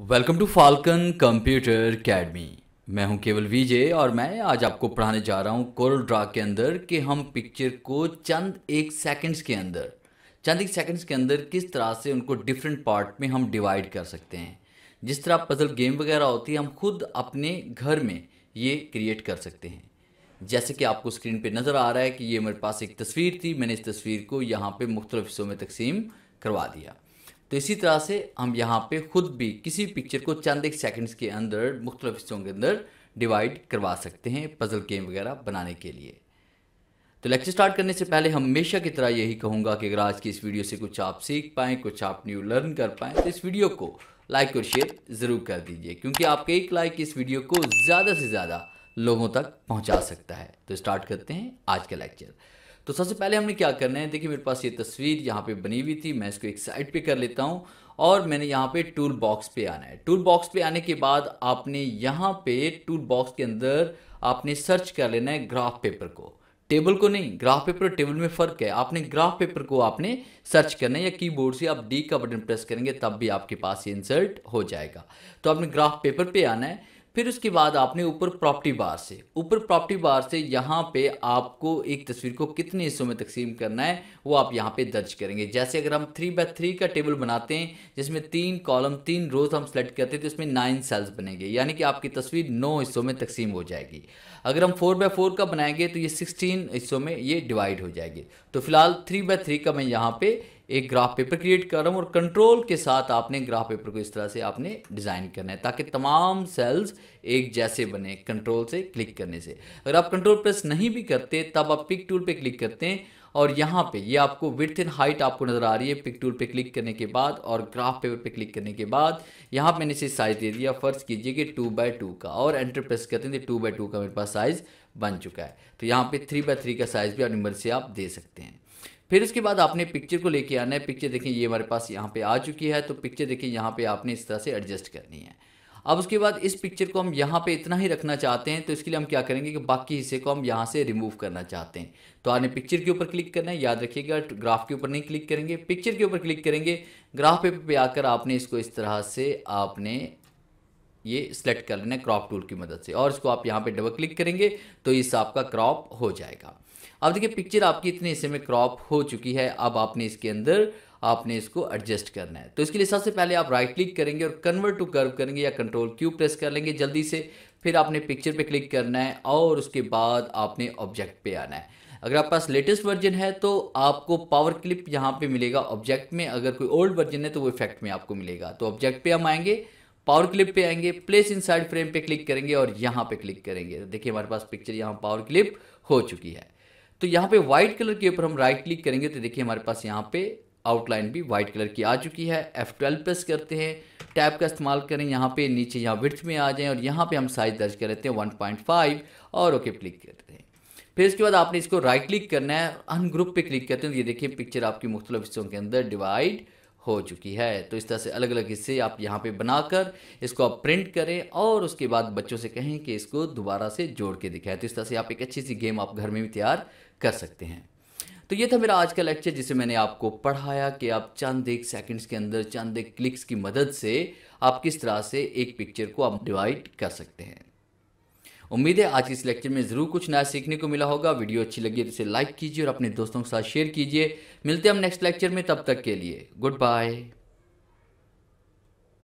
welcome to Falcon computer academy मैं हूं केवल वीजे और मैं आज आपको पढ़ाने जा रहा हूं कोरल ड्रा के अंदर कि हम पिक्चर को चंद एक सेकंड्स के अंदर चंद एक सेकंड्स के अंदर किस तरह से उनको डिफरेंट पार्ट में हम डिवाइड कर सकते हैं जिस तरह पजल गेम वगैरह होती है हम खुद अपने घर में ये क्रिएट कर सकते हैं जैसे कि आपको स्क्रीन पे नज़र आ रहा है कि ये मेरे पास एक तस्वीर थी मैंने इस तस्वीर को यहाँ पे मुख्तलिफ हिस्सों में तकसीम करवा दिया तो इसी तरह से हम यहाँ पे खुद भी किसी पिक्चर को चंद एक सेकेंड्स के अंदर मुख्तलिफ हिस्सों के अंदर डिवाइड करवा सकते हैं पजल गेम वगैरह बनाने के लिए तो लेक्चर स्टार्ट करने से पहले हमेशा की तरह यही कहूँगा कि अगर आज की इस वीडियो से कुछ आप सीख पाएँ कुछ आप न्यू लर्न कर पाएँ तो इस वीडियो को लाइक और शेयर ज़रूर कर दीजिए क्योंकि आपके एक लाइक इस वीडियो को ज़्यादा से ज़्यादा लोगों तक पहुँचा सकता है तो स्टार्ट करते हैं आज का लेक्चर तो सबसे पहले हमने क्या करना है देखिए मेरे पास ये तस्वीर यहाँ पे बनी हुई थी मैं इसको एक साइड पे कर लेता हूँ और मैंने यहाँ पे टूल बॉक्स पे आना है टूल बॉक्स पे आने के बाद आपने यहाँ पे टूल बॉक्स के अंदर आपने सर्च कर लेना है ग्राफ पेपर को टेबल को नहीं ग्राफ पेपर और टेबल में फ़र्क है आपने ग्राफ पेपर को आपने सर्च करना है या कीबोर्ड से आप डी का बटन प्रेस करेंगे तब भी आपके पास ये इंसर्ट हो जाएगा तो आपने ग्राफ पेपर पे आना है फिर उसके बाद आपने ऊपर प्रॉपर्टी बार से ऊपर प्रॉपर्टी बार से यहाँ पे आपको एक तस्वीर को कितने हिस्सों में तकसीम करना है वो आप यहाँ पे दर्ज करेंगे जैसे अगर हम थ्री बाय थ्री का टेबल बनाते हैं जिसमें तीन कॉलम तीन रोज हम सेलेक्ट करते हैं तो इसमें नाइन सेल्स बनेंगे यानी कि आपकी तस्वीर नौ हिस्सों में तकसीम हो जाएगी अगर हम फोर बाय फोर का बनाएंगे तो ये सिक्सटीन हिस्सों में ये डिवाइड हो जाएगी तो फिलहाल थ्री बाय थ्री का मैं यहाँ पर एक ग्राफ पेपर क्रिएट कर रहा हूँ और कंट्रोल के साथ आपने ग्राफ पेपर को इस तरह से आपने डिज़ाइन करना है ताकि तमाम सेल्स एक जैसे बने कंट्रोल से क्लिक करने से अगर आप कंट्रोल प्रेस नहीं भी करते तब आप पिक टूल पे क्लिक करते हैं और यहाँ पे ये आपको विथ इन हाइट आपको नज़र आ रही है पिक टूल पे क्लिक करने के बाद और ग्राफ पेपर पे क्लिक करने के बाद यहाँ मैंने इसे साइज़ दे दिया फ़र्ज़ कीजिए कि टू बाई टू का और एंटर प्रेस करते हैं टू बाई टू का मेरे पास साइज़ बन चुका है तो यहाँ पे थ्री बाई थ्री का साइज़ भी आप नंबर से आप दे सकते हैं फिर उसके बाद आपने पिक्चर को लेके आना है पिक्चर देखें ये हमारे पास यहाँ पे आ चुकी है तो पिक्चर देखें यहाँ पे आपने इस तरह से एडजस्ट करनी है अब उसके बाद इस पिक्चर को हम यहाँ पे इतना ही रखना चाहते हैं तो इसके लिए हम क्या करेंगे कि बाकी हिस्से को हम यहाँ से रिमूव करना चाहते हैं तो आपने पिक्चर के ऊपर क्लिक करना है याद रखिएगा ग्राफ के ऊपर नहीं क्लिक करेंगे पिक्चर के ऊपर क्लिक करेंगे ग्राफ पेपर पे आकर आपने इसको इस तरह से आपने ये सिलेक्ट कर लेना है क्रॉप टूल की मदद से और इसको आप यहाँ पे डबल क्लिक करेंगे तो इस आपका क्रॉप हो जाएगा अब देखिए पिक्चर आपकी इतने हिस्से में क्रॉप हो चुकी है अब आपने इसके अंदर आपने इसको एडजस्ट करना है तो इसके लिए सबसे पहले आप राइट क्लिक करेंगे और कन्वर्ट टू कर्व करेंगे या कंट्रोल क्यू प्रेस कर लेंगे जल्दी से फिर आपने पिक्चर पे क्लिक करना है और उसके बाद आपने ऑब्जेक्ट पे आना है अगर आपके पास लेटेस्ट वर्जन है तो आपको पावर क्लिप यहाँ पे मिलेगा ऑब्जेक्ट में अगर कोई ओल्ड वर्जन है तो वो इफेक्ट में आपको मिलेगा तो ऑब्जेक्ट पे हम आएंगे पावर क्लिप पे आएंगे प्लेस इन साइड फ्रेम पे क्लिक करेंगे और यहाँ पे क्लिक करेंगे देखिए हमारे पास पिक्चर यहाँ पावर क्लिप हो चुकी है तो यहाँ पे व्हाइट कलर के ऊपर हम राइट क्लिक करेंगे तो देखिए हमारे पास यहाँ पे आउटलाइन भी व्हाइट कलर की आ चुकी है एफ ट्वेल्व प्रेस करते हैं टैब का इस्तेमाल करें यहाँ पे नीचे यहाँ विथ में आ जाएं और यहाँ पे हम साइज दर्ज कर लेते हैं 1.5 और ओके क्लिक करते हैं फिर इसके बाद आपने इसको राइट क्लिक करना है अनग्रुप पे क्लिक करते हैं तो ये देखिए पिक्चर आपकी मुख्तलिफ हिस्सों के अंदर डिवाइड हो चुकी है तो इस तरह से अलग अलग हिस्से आप यहाँ पे बनाकर इसको आप प्रिंट करें और उसके बाद बच्चों से कहें कि इसको दोबारा से जोड़ के दिखाएं तो इस तरह से आप एक अच्छी सी गेम आप घर में भी तैयार कर सकते हैं तो ये था मेरा आज का लेक्चर जिसे मैंने आपको पढ़ाया कि आप चंद एक सेकंड्स के अंदर चंद एक क्लिक्स की मदद से आप किस तरह से एक पिक्चर को आप डिवाइड कर सकते हैं उम्मीद है आज इस लेक्चर में ज़रूर कुछ नया सीखने को मिला होगा वीडियो अच्छी लगी तो इसे लाइक कीजिए और अपने दोस्तों के साथ शेयर कीजिए मिलते हैं हम नेक्स्ट लेक्चर में तब तक के लिए गुड बाय